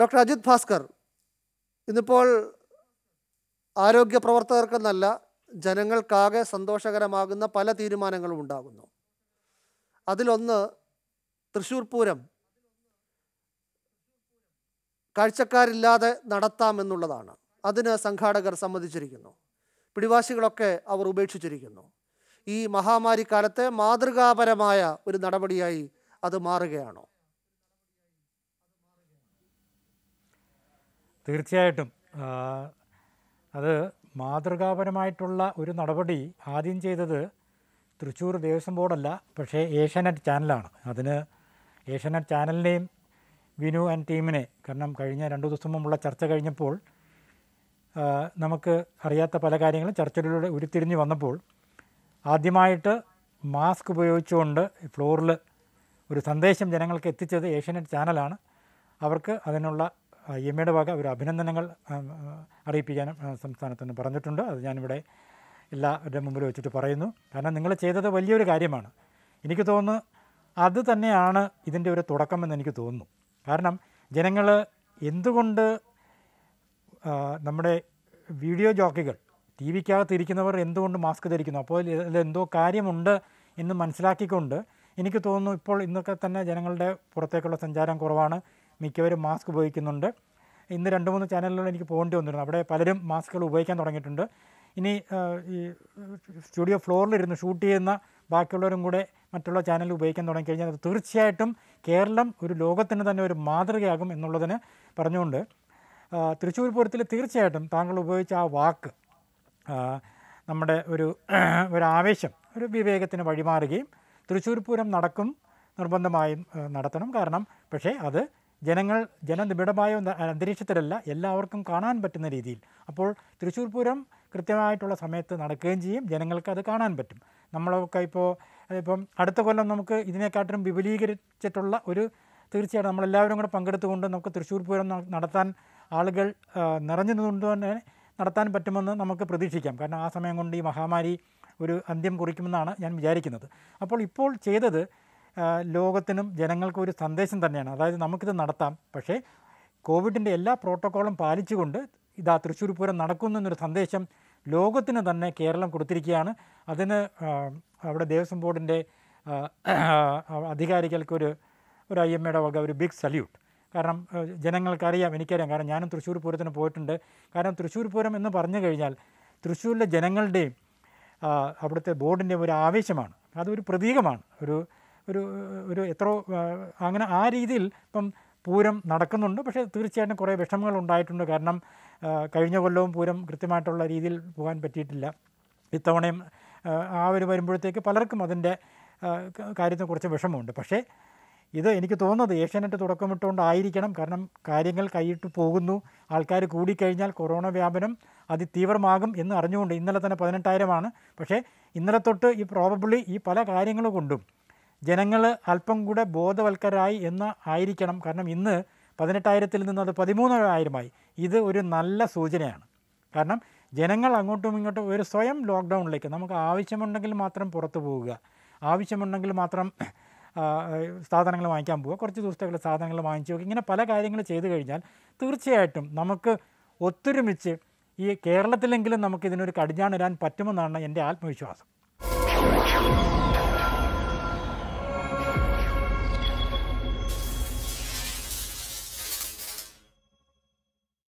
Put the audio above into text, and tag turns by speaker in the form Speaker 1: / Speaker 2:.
Speaker 1: doctor Ajith Bhaskar ഇന്നിപ്പോൾ ആരോഗ്യ പ്രവർത്തകർക്കെന്നല്ല ജനങ്ങൾക്കാകെ സന്തോഷകരമാകുന്ന പല തീരുമാനങ്ങളും ഉണ്ടാകുന്നു അതിലൊന്ന് തൃശ്ശൂർ പൂരം കാഴ്ചക്കാരില്ലാതെ നടത്താമെന്നുള്ളതാണ് അതിന് സംഘാടകർ സമ്മതിച്ചിരിക്കുന്നു പിടിവാശികളൊക്കെ അവർ ഉപേക്ഷിച്ചിരിക്കുന്നു ഈ മഹാമാരി കാലത്തെ മാതൃകാപരമായ ഒരു നടപടിയായി അത് മാറുകയാണോ
Speaker 2: തീർച്ചയായിട്ടും അത് മാതൃകാപരമായിട്ടുള്ള ഒരു നടപടി ആദ്യം ചെയ്തത് തൃശ്ശൂർ ദേവസ്വം ബോർഡല്ല പക്ഷേ ഏഷ്യാനെറ്റ് ചാനലാണ് അതിന് ഏഷ്യാനെറ്റ് ചാനലിനെയും വിനു ആൻഡ് ടീമിനെ കാരണം കഴിഞ്ഞ രണ്ടു ദിവസം മുമ്പുള്ള ചർച്ച കഴിഞ്ഞപ്പോൾ നമുക്ക് അറിയാത്ത പല കാര്യങ്ങളും ചർച്ചയിലൂടെ ഉരുത്തിരിഞ്ഞ് വന്നപ്പോൾ ആദ്യമായിട്ട് മാസ്ക് ഉപയോഗിച്ചുകൊണ്ട് ഫ്ലോറിൽ ഒരു സന്ദേശം ജനങ്ങൾക്ക് എത്തിച്ചത് ഏഷ്യാനെറ്റ് ചാനലാണ് അവർക്ക് അതിനുള്ള ഇ എം എയുടെ വക ഒരു അഭിനന്ദനങ്ങൾ അറിയിപ്പിക്കാനും സംസ്ഥാനത്തുനിന്ന് പറഞ്ഞിട്ടുണ്ട് അത് ഞാനിവിടെ എല്ലാവരുടെ മുമ്പിൽ വെച്ചിട്ട് പറയുന്നു കാരണം നിങ്ങൾ ചെയ്തത് വലിയൊരു കാര്യമാണ് എനിക്ക് തോന്നുന്നു അത് തന്നെയാണ് ഇതിൻ്റെ ഒരു തുടക്കമെന്ന് എനിക്ക് തോന്നുന്നു കാരണം ജനങ്ങൾ എന്തുകൊണ്ട് നമ്മുടെ വീഡിയോ ജോക്കികൾ ടി ഇരിക്കുന്നവർ എന്തുകൊണ്ട് മാസ്ക് ധരിക്കുന്നു അപ്പോൾ ഇതിലെന്തോ കാര്യമുണ്ട് എന്ന് മനസ്സിലാക്കിക്കൊണ്ട് എനിക്ക് തോന്നുന്നു ഇപ്പോൾ ഇന്നൊക്കെ തന്നെ ജനങ്ങളുടെ പുറത്തേക്കുള്ള സഞ്ചാരം കുറവാണ് മിക്കവരും മാസ്ക് ഉപയോഗിക്കുന്നുണ്ട് ഇന്ന് രണ്ട് മൂന്ന് ചാനലുകളിൽ എനിക്ക് പോകേണ്ടി വന്നിരുന്നു അവിടെ പലരും മാസ്കുകൾ ഉപയോഗിക്കാൻ തുടങ്ങിയിട്ടുണ്ട് ഇനി ഈ സ്റ്റുഡിയോ ഫ്ലോറിലിരുന്ന് ഷൂട്ട് ചെയ്യുന്ന ബാക്കിയുള്ളവരും കൂടെ മറ്റുള്ള ചാനൽ ഉപയോഗിക്കാൻ തുടങ്ങിക്കഴിഞ്ഞാൽ അത് തീർച്ചയായിട്ടും കേരളം ഒരു ലോകത്തിന് തന്നെ ഒരു മാതൃകയാകും എന്നുള്ളതിന് പറഞ്ഞുകൊണ്ട് തൃശ്ശൂർ പൂരത്തിൽ തീർച്ചയായിട്ടും താങ്കൾ ഉപയോഗിച്ച ആ വാക്ക് നമ്മുടെ ഒരു ഒരു ആവേശം ഒരു വിവേകത്തിന് വഴിമാറുകയും തൃശ്ശൂർ പൂരം നടക്കും നിർബന്ധമായും നടത്തണം കാരണം പക്ഷേ അത് ജനങ്ങൾ ജനനിബിഡമായ അന്തരീക്ഷത്തിലല്ല എല്ലാവർക്കും കാണാൻ പറ്റുന്ന രീതിയിൽ അപ്പോൾ തൃശ്ശൂർ പൂരം കൃത്യമായിട്ടുള്ള സമയത്ത് നടക്കുകയും ചെയ്യും ജനങ്ങൾക്ക് അത് കാണാൻ പറ്റും നമ്മളൊക്കെ ഇപ്പോൾ ഇപ്പം അടുത്ത കൊല്ലം നമുക്ക് ഇതിനെക്കാട്ടിലും വിപുലീകരിച്ചിട്ടുള്ള ഒരു തീർച്ചയായിട്ടും നമ്മളെല്ലാവരും കൂടെ പങ്കെടുത്തുകൊണ്ട് നമുക്ക് തൃശ്ശൂർ പൂരം നടത്താൻ ആളുകൾ നിറഞ്ഞു നിന്നുകൊണ്ട് തന്നെ നടത്താൻ പറ്റുമെന്ന് നമുക്ക് പ്രതീക്ഷിക്കാം കാരണം ആ സമയം കൊണ്ട് ഈ മഹാമാരി ഒരു അന്ത്യം കുറിക്കുമെന്നാണ് ഞാൻ വിചാരിക്കുന്നത് അപ്പോൾ ഇപ്പോൾ ചെയ്തത് ലോകത്തിനും ജനങ്ങൾക്കും ഒരു സന്ദേശം തന്നെയാണ് അതായത് നമുക്കിത് നടത്താം പക്ഷേ കോവിഡിൻ്റെ എല്ലാ പ്രോട്ടോക്കോളും പാലിച്ചുകൊണ്ട് ഇതാ തൃശ്ശൂർ പൂരം നടക്കുന്നു എന്നൊരു സന്ദേശം ലോകത്തിന് തന്നെ കേരളം കൊടുത്തിരിക്കുകയാണ് അതിന് അവിടെ ദേവസ്വം ബോർഡിൻ്റെ അധികാരികൾക്കൊരു ഒരു ഐ എം എയുടെ വക ഒരു ബിഗ് സല്യൂട്ട് കാരണം ജനങ്ങൾക്കറിയാം എനിക്കറിയാം കാരണം ഞാനും തൃശ്ശൂർ പൂരത്തിന് പോയിട്ടുണ്ട് കാരണം തൃശ്ശൂർ പൂരം എന്ന് പറഞ്ഞു കഴിഞ്ഞാൽ തൃശ്ശൂരിലെ ജനങ്ങളുടെയും അവിടുത്തെ ബോർഡിൻ്റെയും ഒരു ആവേശമാണ് അതൊരു പ്രതീകമാണ് ഒരു ഒരു ഒരു എത്രയോ അങ്ങനെ ആ രീതിയിൽ ഇപ്പം പൂരം നടക്കുന്നുണ്ട് പക്ഷേ തീർച്ചയായിട്ടും കുറേ വിഷമങ്ങൾ ഉണ്ടായിട്ടുണ്ട് കാരണം കഴിഞ്ഞ കൊല്ലവും പൂരം കൃത്യമായിട്ടുള്ള രീതിയിൽ പോകാൻ പറ്റിയിട്ടില്ല ഇത്തവണയും ആ ഒരു വരുമ്പോഴത്തേക്ക് പലർക്കും അതിൻ്റെ കാര്യത്തെ കുറച്ച് വിഷമമുണ്ട് പക്ഷേ ഇത് എനിക്ക് തോന്നുന്നത് ഏഷ്യാനെറ്റ് തുടക്കമിട്ടുകൊണ്ടായിരിക്കണം കാരണം കാര്യങ്ങൾ കൈയിട്ട് പോകുന്നു ആൾക്കാർ കൂടിക്കഴിഞ്ഞാൽ കൊറോണ വ്യാപനം അതിതീവ്രമാകും എന്ന് അറിഞ്ഞുകൊണ്ട് ഇന്നലെ തന്നെ പതിനെട്ടായിരമാണ് പക്ഷേ ഇന്നലെ തൊട്ട് ഈ പ്രോബബിളി ഈ പല കാര്യങ്ങൾ കൊണ്ടും ജനങ്ങൾ അല്പം കൂടെ ബോധവൽക്കരായി എന്ന് ആയിരിക്കണം കാരണം ഇന്ന് പതിനെട്ടായിരത്തിൽ നിന്ന് അത് പതിമൂന്നായിരമായി ഇത് ഒരു നല്ല സൂചനയാണ് കാരണം ജനങ്ങൾ അങ്ങോട്ടും ഇങ്ങോട്ടും ഒരു സ്വയം ലോക്ക്ഡൗണിലേക്ക് നമുക്ക് ആവശ്യമുണ്ടെങ്കിൽ മാത്രം പുറത്തു പോവുക ആവശ്യമുണ്ടെങ്കിൽ മാത്രം സാധനങ്ങൾ വാങ്ങിക്കാൻ പോവുക കുറച്ച് ദിവസത്തേക്കുള്ള സാധനങ്ങൾ വാങ്ങിച്ചു നോക്കുക ഇങ്ങനെ പല കാര്യങ്ങൾ ചെയ്തു കഴിഞ്ഞാൽ തീർച്ചയായിട്ടും നമുക്ക് ഒത്തൊരുമിച്ച് ഈ കേരളത്തിലെങ്കിലും നമുക്ക് ഇതിനൊരു കടിഞ്ഞാണിടാൻ പറ്റുമെന്നാണ് എൻ്റെ ആത്മവിശ്വാസം